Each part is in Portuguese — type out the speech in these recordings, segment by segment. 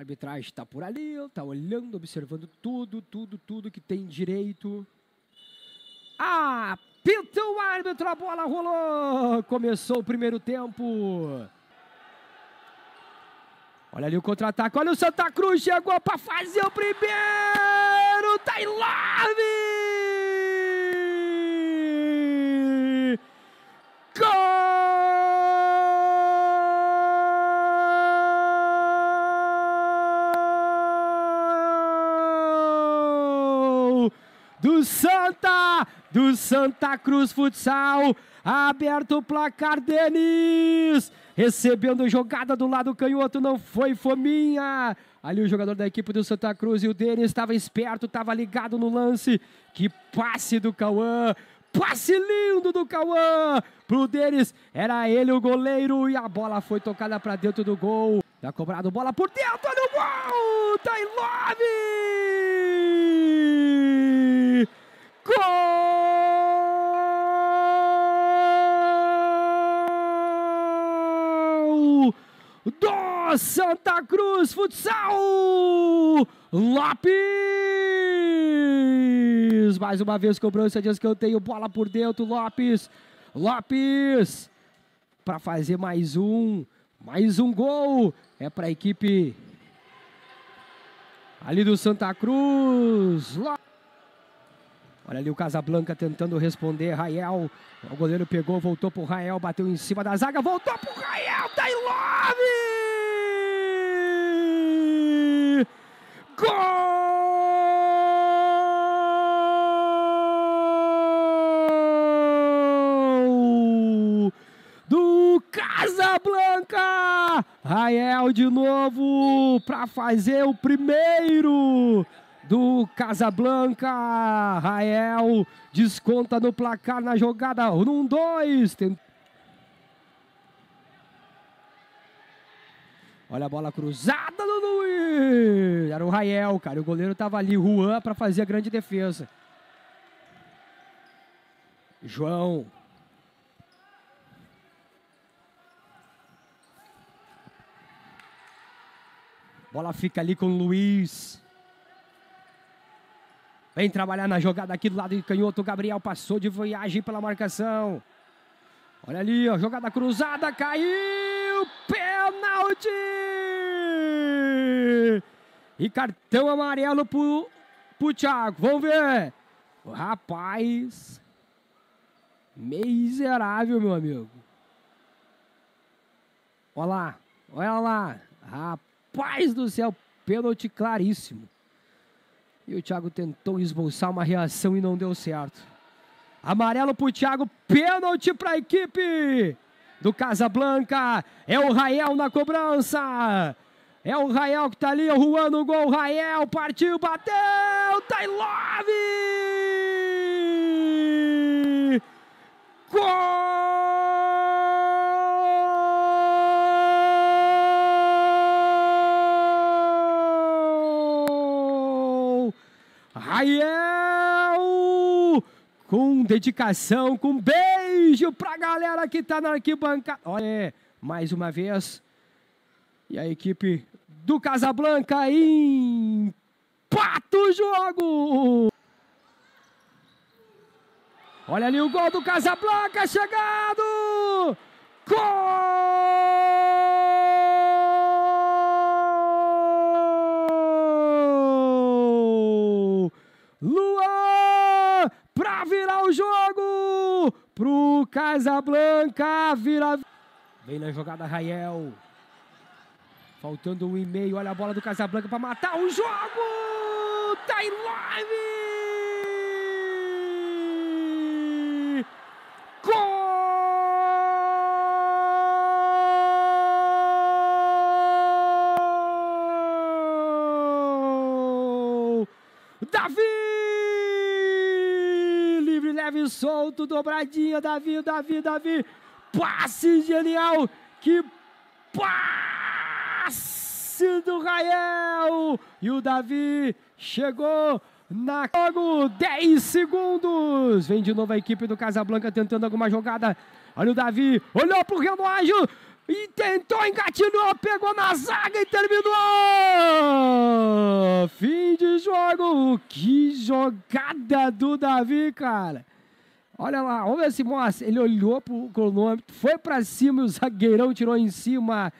arbitragem está por ali, está olhando, observando tudo, tudo, tudo que tem direito. Ah, pinta o árbitro, a bola rolou. Começou o primeiro tempo. Olha ali o contra-ataque, olha o Santa Cruz, chegou para fazer o primeiro. Tá em love! do Santa, do Santa Cruz Futsal. Aberto o placar, Denis. Recebendo jogada do lado canhoto, não foi fominha. Ali o jogador da equipe do Santa Cruz e o Denis estava esperto, estava ligado no lance. Que passe do Cauã. Passe lindo do Cauã pro Denis. Era ele o goleiro e a bola foi tocada para dentro do gol. Tá cobrado bola por dentro do gol. Tá em love. do Santa Cruz Futsal. Lopes! Mais uma vez cobrança de escanteio, bola por dentro, Lopes. Lopes! Para fazer mais um, mais um gol. É para a equipe ali do Santa Cruz. Lopes. Olha ali o Casablanca tentando responder. Rael. O goleiro pegou, voltou pro Rael, bateu em cima da zaga, voltou pro Rael. Love! Gol! do Casablanca! Rael de novo para fazer o primeiro do Casablanca. Rael desconta no placar na jogada. Um, dois. Tem... Olha a bola cruzada do Luiz. Era o Rael, cara. O goleiro estava ali, Juan, para fazer a grande defesa. João. Bola fica ali com o Luiz. Vem trabalhar na jogada aqui do lado de canhoto. Gabriel passou de viagem pela marcação. Olha ali, ó, jogada cruzada, caiu! pênalti E cartão amarelo pro, pro Thiago. Vamos ver. Rapaz, miserável, meu amigo. Olha lá, olha lá. Rapaz do céu, pênalti claríssimo. E o Thiago tentou esboçar uma reação e não deu certo. Amarelo para o Thiago, pênalti para a equipe do Casablanca. É o Rael na cobrança. É o Rael que está ali, o Juan no gol. Rael partiu, bateu, Tailove! Rael! Com dedicação, com beijo pra galera que tá na arquibancada. Olha, é, mais uma vez. E a equipe do Casablanca empata o jogo! Olha ali o gol do Casablanca chegado! Gol! pro Casablanca, vira. Vem na jogada Rael. Faltando um e meio, olha a bola do Casablanca para matar o jogo! Tá em live! Gol! Davi! Davi solto, dobradinha, Davi, Davi, Davi. Passe genial. Que passe do Rael. E o Davi chegou na jogo. 10 segundos. Vem de novo a equipe do Casablanca tentando alguma jogada. Olha o Davi. Olhou pro relógio. E tentou, engatilhou, pegou na zaga e terminou! Fim de jogo! Que jogada do Davi, cara! Olha lá, vamos ver se mostra. Ele olhou pro cronômetro, foi para cima e o zagueirão tirou em cima.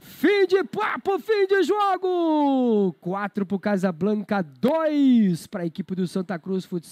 Fim de papo, fim de jogo! 4 o Casablanca, 2 para a equipe do Santa Cruz Futsal.